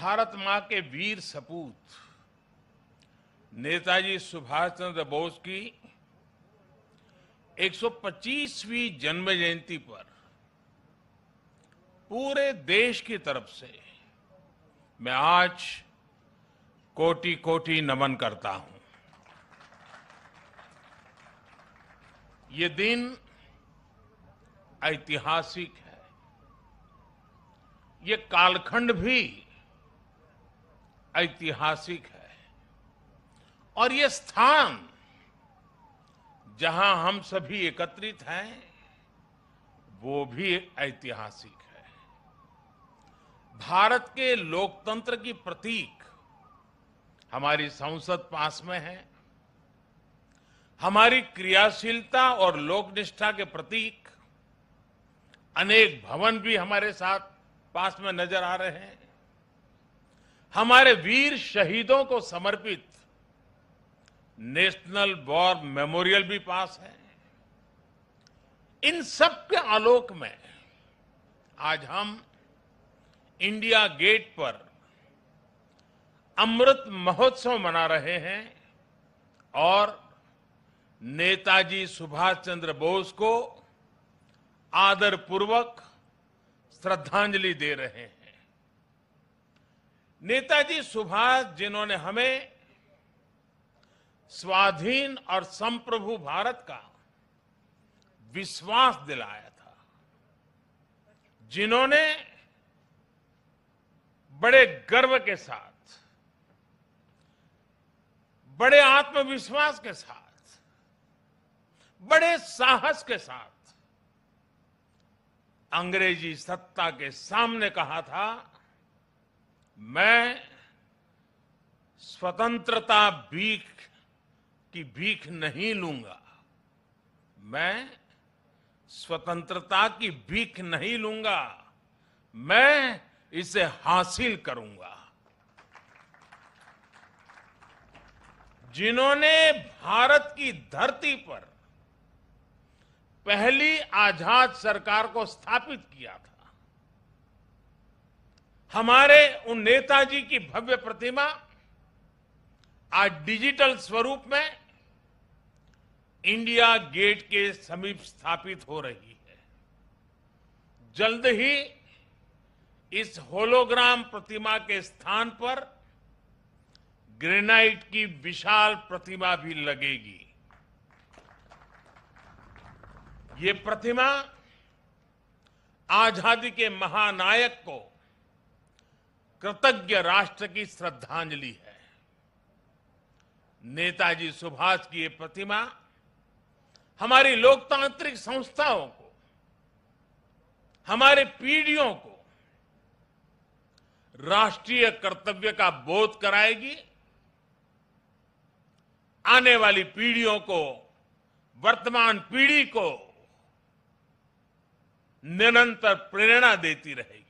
भारत मां के वीर सपूत नेताजी सुभाष चंद्र बोस की 125वीं जन्म जयंती पर पूरे देश की तरफ से मैं आज कोटि कोटि नमन करता हूं ये दिन ऐतिहासिक है ये कालखंड भी ऐतिहासिक है और ये स्थान जहां हम सभी एकत्रित हैं वो भी ऐतिहासिक है भारत के लोकतंत्र की प्रतीक हमारी संसद पास में है हमारी क्रियाशीलता और लोकनिष्ठा के प्रतीक अनेक भवन भी हमारे साथ पास में नजर आ रहे हैं हमारे वीर शहीदों को समर्पित नेशनल वॉर मेमोरियल भी पास है इन सब के आलोक में आज हम इंडिया गेट पर अमृत महोत्सव मना रहे हैं और नेताजी सुभाष चंद्र बोस को आदरपूर्वक श्रद्धांजलि दे रहे हैं नेताजी सुभाष जिन्होंने हमें स्वाधीन और संप्रभु भारत का विश्वास दिलाया था जिन्होंने बड़े गर्व के साथ बड़े आत्मविश्वास के साथ बड़े साहस के साथ अंग्रेजी सत्ता के सामने कहा था मैं स्वतंत्रता भीख की भीख नहीं लूंगा मैं स्वतंत्रता की भीख नहीं लूंगा मैं इसे हासिल करूंगा जिन्होंने भारत की धरती पर पहली आजाद सरकार को स्थापित किया था हमारे उन नेताजी की भव्य प्रतिमा आज डिजिटल स्वरूप में इंडिया गेट के समीप स्थापित हो रही है जल्द ही इस होलोग्राम प्रतिमा के स्थान पर ग्रेनाइट की विशाल प्रतिमा भी लगेगी ये प्रतिमा आजादी के महानायक को कृतज्ञ राष्ट्र की श्रद्धांजलि है नेताजी सुभाष की ये प्रतिमा हमारी लोकतांत्रिक संस्थाओं को हमारे पीढ़ियों को राष्ट्रीय कर्तव्य का बोध कराएगी आने वाली पीढ़ियों को वर्तमान पीढ़ी को निरंतर प्रेरणा देती रहेगी